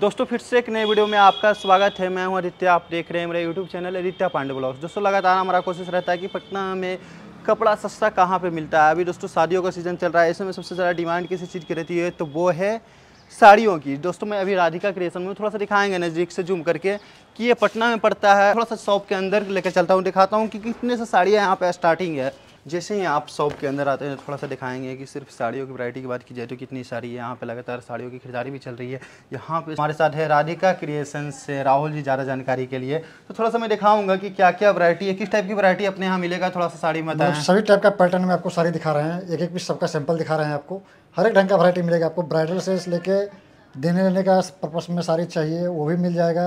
दोस्तों फिर से एक नए वीडियो में आपका स्वागत है मैं हूं आदित्य आप देख रहे हैं मेरा YouTube channel Aditya Pandey blogs दोस्तों लगातार हमारा कोशिश रहता है कि पटना में कपड़ा सस्ता कहाँ पे मिलता है अभी दोस्तों शादियों का सीज़न चल रहा है इसमें सबसे ज़्यादा डिमांड किसी चीज़ की रहती है तो वो है साड़ियों की दोस्तों मैं अभी राधिका क्रिएशन में थोड़ा सा दिखाएंगे नज़दीक से जूम करके कि ये पटना में पड़ता है थोड़ा सा शॉप के अंदर लेकर चलता हूँ दिखाता हूँ कि कितने से साड़ियाँ यहाँ पर स्टार्टिंग है जैसे ही आप शॉप के अंदर आते हैं तो थोड़ा सा दिखाएंगे कि सिर्फ साड़ियों की वरायटी की बात की जाए तो कितनी सारी है यहाँ पे लगातार साड़ियों की खरीदारी भी चल रही है यहाँ पे हमारे साथ है राधिका क्रिएशन से राहुल जी ज़्यादा जानकारी के लिए तो थोड़ा सा मैं दिखाऊंगा कि क्या क्या वरायटी है किस टाइप की वरायटी अपने यहाँ मिलेगा थोड़ा सा साड़ी मतलब सभी टाइप का पैटर्न में आपको साड़ी दिखा रहे हैं एक एक पीस सबका सैंपल दिखा रहे हैं आपको हर एक ढंग का वरायटी मिलेगा आपको ब्राइडल से लेके देने लेने का पर्पज़ में साड़ी चाहिए वो भी मिल जाएगा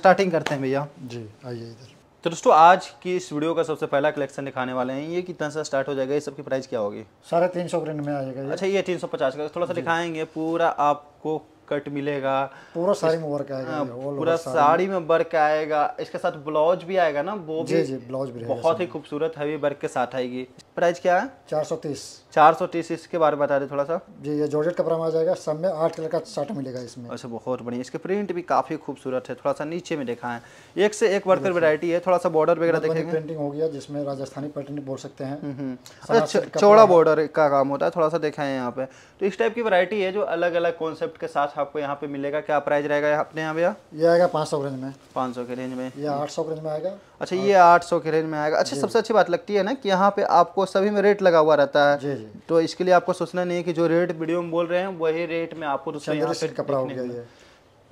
स्टार्टिंग करते हैं भैया जी आइए इधर तो दोस्तों आज की इस वीडियो का सबसे पहला कलेक्शन दिखाने वाले हैं ये कितना सा स्टार्ट हो जाएगा ये सबकी प्राइस क्या होगी साढ़े तीन सौ रेंज में आ जाएगा अच्छा ये तीन सौ पचास का थोड़ा सा दिखाएंगे पूरा आपको कट मिलेगा हाँ, पूरा साड़ी में वर्क आएगा पूरा साड़ी में वर्क आएगा इसके साथ ब्लाउज भी आएगा ना वो भी जी जी ब्लाउज भी बहुत ही खूबसूरत हैवी वर्क के साथ आएगी प्राइस क्या है चार सौ तीस चार सौ तीस इसके बारे में बता दे थोड़ा सा जी ये जॉर्जेट कपड़ा में आ जाएगा सब में आठ कलर का शर्ट मिलेगा इसमें अच्छा बहुत बढ़िया इसके प्रिंट भी काफ़ी खूबसूरत है थोड़ा सा नीचे में देखा है एक से एक वर्कर वेरायटी है थोड़ा सा बॉर्डर वगैरह देखेंगे प्रिंटिंग हो गया जिसमें राजस्थानी पैटर्न बोल सकते हैं हम्म, हम्म। अच्छा चौड़ा बॉर्डर का काम होता है थोड़ा सा देखा है यहाँ पे तो इस टाइप की वरायटी है जो अलग अलग कॉन्सेप्ट के साथ आपको यहाँ पे मिलेगा क्या प्राइस रहेगा अपने यहाँ भैया ये आएगा पाँच सौ रेंज में पाँच सौ के रेंज में ये आठ सौ रेंज में आएगा अच्छा ये आठ सौ के रेंज में आएगा अच्छा सबसे अच्छी बात लगती है ना कि यहाँ पे आपको सभी में रेट लगा हुआ रहता है जी जी। तो इसके लिए आपको सोचना नहीं है कि जो रेट वीडियो में बोल रहे हैं वही रेट में आपको कपड़ा हो गया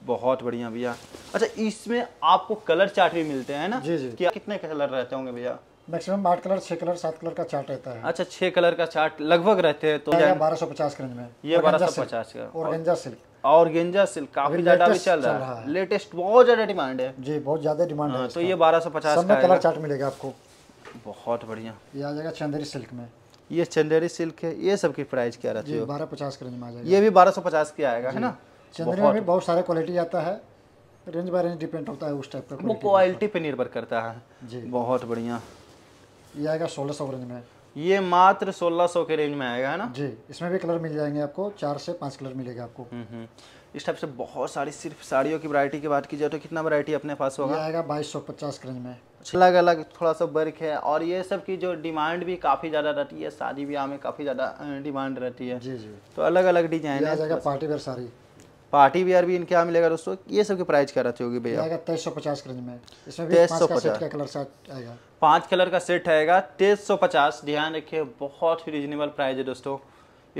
बहुत बढ़िया भैया अच्छा इसमें आपको कलर चार्ट भी मिलते हैं ना जी जी कितने कलर रहते होंगे भैया मैक्सिमम आठ कलर छह कलर सात कलर का चार्ट रहता है अच्छा छह कलर का चार्ट लगभग रहते हैं तो बारह सौ पचास रेंज में ये बारह सौ पचास का और गेंजा सिल्क और गेंजा सिल्क काफी ज्यादा भी चल रहा है लेटेस्ट बहुत ज्यादा डिमांड है जी बहुत ज्यादा डिमांड है तो ये बारह सौ पचास कलर चार्ट मिलेगा आपको बहुत बढ़िया ये आ जाएगा चंदेरी सिल्क में ये चंदेरी सिल्क है ये सब की प्राइस क्या रहती है बारह पचास रेंज में आ जाएगा ये भी बारह सौ पचास की आएगा है ना चंदेरी में बहुत सारे क्वालिटी आता है रेंज बाय रेंज डिपेंड होता है उस टाइप का वो क्वालिटी पे निर्भर करता है जी बहुत बढ़िया ये आएगा सोलह सौ रेंज में ये मात्र सोलह सौ के रेंज में आएगा है ना जी इसमें भी कलर मिल जाएंगे आपको चार से पांच कलर मिलेगा आपको हम्म, हम्म। इस टाइप से बहुत सारी सिर्फ साड़ियों की वरायटी की बात की जाए तो कितना वरायटी अपने पास होगा आएगा बाईस सौ पचास के रेंज में अच्छा। अलग अलग थोड़ा सा वर्क है और ये सब की जो डिमांड भी काफ़ी ज़्यादा रहती है शादी ब्याह में काफ़ी ज़्यादा डिमांड रहती है जी जी तो अलग अलग डिजाइन है party wear sari party wear भी इनके यहाँ मिलेगा दोस्तों ये सब की प्राइस क्या रहती होगी भैया तेईस सौ पचास के रेंज में तेईस सौ पचास का कलर सेट आएगा पाँच कलर का सेट आएगा तेईस सौ पचास ध्यान रखिए बहुत ही रिजनेबल प्राइस है दोस्तों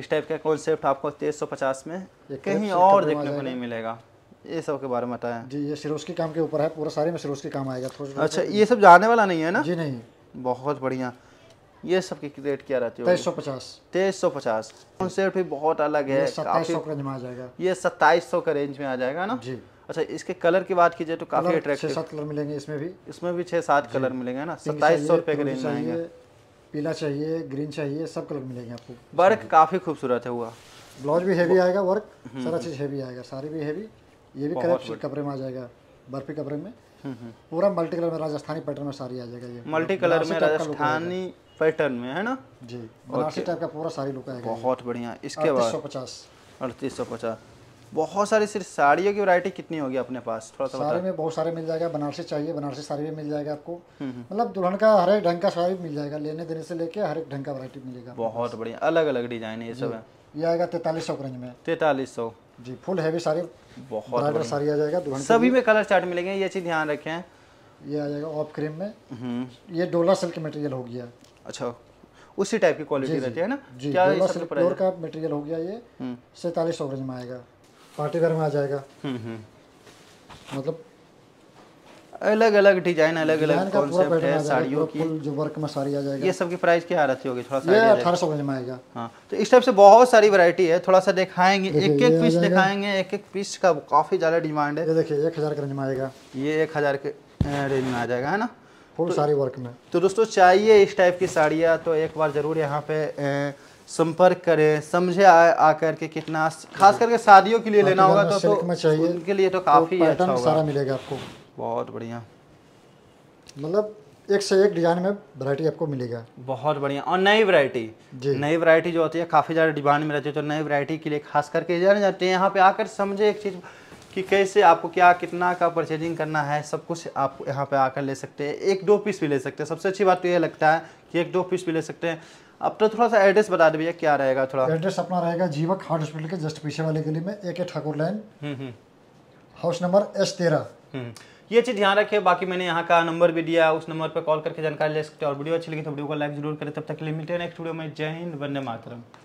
इस टाइप का कॉन्सेप्ट आपको तेईस सौ पचास में कहीं और देखने को नहीं मिलेगा ये सब के बारे में बताया जी ये सिरोस्की काम के ऊपर है पूरा सारे में सिरोस्की काम आएगा अच्छा तो ये सब जाने वाला नहीं है ना जी नहीं बहुत बढ़िया ये सब की रेट क्या रहती है तेईस सौ पचास तेईस सौ पचास भी बहुत अलग है ये सत्ताईस सौ का रेंज में आ जाएगा ना जी अच्छा इसके कलर की बात कीजिए तो काफी अट्रैक्टिव सात कलर मिलेंगे इसमें भी इसमें भी छह सात कलर मिलेंगे ना सत्ताईस सौ रुपए का रेंज में आएंगे पीला चाहिए ग्रीन चाहिए सब कलर मिलेंगे आपको वर्क काफी खूबसूरत है हुआ ब्लाउज भी हैवी आएगा वर्क हम्म, सारा हम्म। चीज हैवी आएगा सारी भी हैवी ये भी कपड़े में आ जाएगा बर्फी कपड़े में पूरा मल्टी कलर में राजस्थानी पैटर्न में साड़ी आ जाएगा ये मल्टी कलर में राजस्थानी पैटर्न में है ना जी बनारसी टाइप का पूरा साड़ी लुक आएगा बहुत बढ़िया इसके बाद सौ पचास अड़तीस सौ पचास बहुत सारी सिर्फ साड़ियों की वैरायटी कितनी होगी अपने पास थोड़ा सा साड़ी में बहुत सारे मिल जाएगा बनारसी चाहिए बनारसी साड़ी भी मिल जाएगा आपको हम्म, हम्म। मतलब दुल्हन का हर एक ढंग का साड़ी मिल जाएगा लेने देने से लेके हर एक ढंग का वैरायटी मिलेगा बहुत बढ़िया अलग अलग डिजाइन ये सब है ये आएगा तैतालीस सौ रेंज में तैतालीस सौ जी फुल हैवी सारी बहुत सारी आ जाएगा सभी में कलर चार्ट मिलेंगे ये चीज़ ध्यान रखें ये आ जाएगा ऑफ क्रीम में हम्म। ये डोला सिल्क मटेरियल हो गया अच्छा उसी टाइप की क्वालिटी रहती है ना जी क्या डोला सिल्क प्योर का मटेरियल हो गया ये हम्म। सैतालीस सौ रेंज में आएगा पार्टी वेयर में आ जाएगा हम्म, मतलब अलग अलग डिजाइन अलग अलग कॉन्सेप्ट है साड़ियों की जो वर्क में साड़ी आ जाएगी ये सब की प्राइस क्या आ रही होगी थोड़ा सा अठारह सौ में आएगा हाँ तो इस टाइप से बहुत सारी वैरायटी है थोड़ा सा दिखाएंगे एक एक पीस दिखाएंगे एक एक पीस का काफी ज्यादा डिमांड है देखिए एक हजार का रेंज में आएगा ये एक हजार के रेंज में आ जाएगा है ना फुल साड़ी वर्क में तो दोस्तों चाहिए इस टाइप की साड़ियाँ तो एक बार जरूर यहाँ पे संपर्क करें समझे आकर के कितना खास करके शादियों के लिए हाँ, लेना तो होगा तो, तो उनके लिए तो काफी तो अच्छा सारा मिलेगा आपको बहुत बढ़िया मतलब एक से एक डिज़ाइन में वैरायटी आपको मिलेगा बहुत बढ़िया और नई वैरायटी नई वैरायटी जो होती है काफ़ी ज़्यादा डिमांड में रहती है तो नई वैरायटी के लिए खास करके जाने जाते हैं यहाँ पे आकर समझे एक चीज़ कि कैसे आपको क्या कितना का परचेजिंग करना है सब कुछ आप यहाँ पे आकर ले सकते हैं एक दो पीस भी ले सकते हैं सबसे अच्छी बात तो ये लगता है कि एक दो पीस भी ले सकते हैं अब तो थोड़ा सा एड्रेस बता दे भैया क्या रहेगा थोड़ा एड्रेस अपना रहेगा जीवक हार्ट हॉस्पिटल के जस्ट पीछे वाले गली में A K Thakur line house number S तेरह हम्म। ये चीज़ ध्यान रखिए बाकी मैंने यहाँ का नंबर भी दिया उस नंबर पर कॉल करके जानकारी ले सकते हैं और वीडियो अच्छी लगी तो वीडियो को लाइक जरूर करें तब तक के लिए मिलते हैं नेक्स्ट वीडियो में जय हिंद वंदे मातरम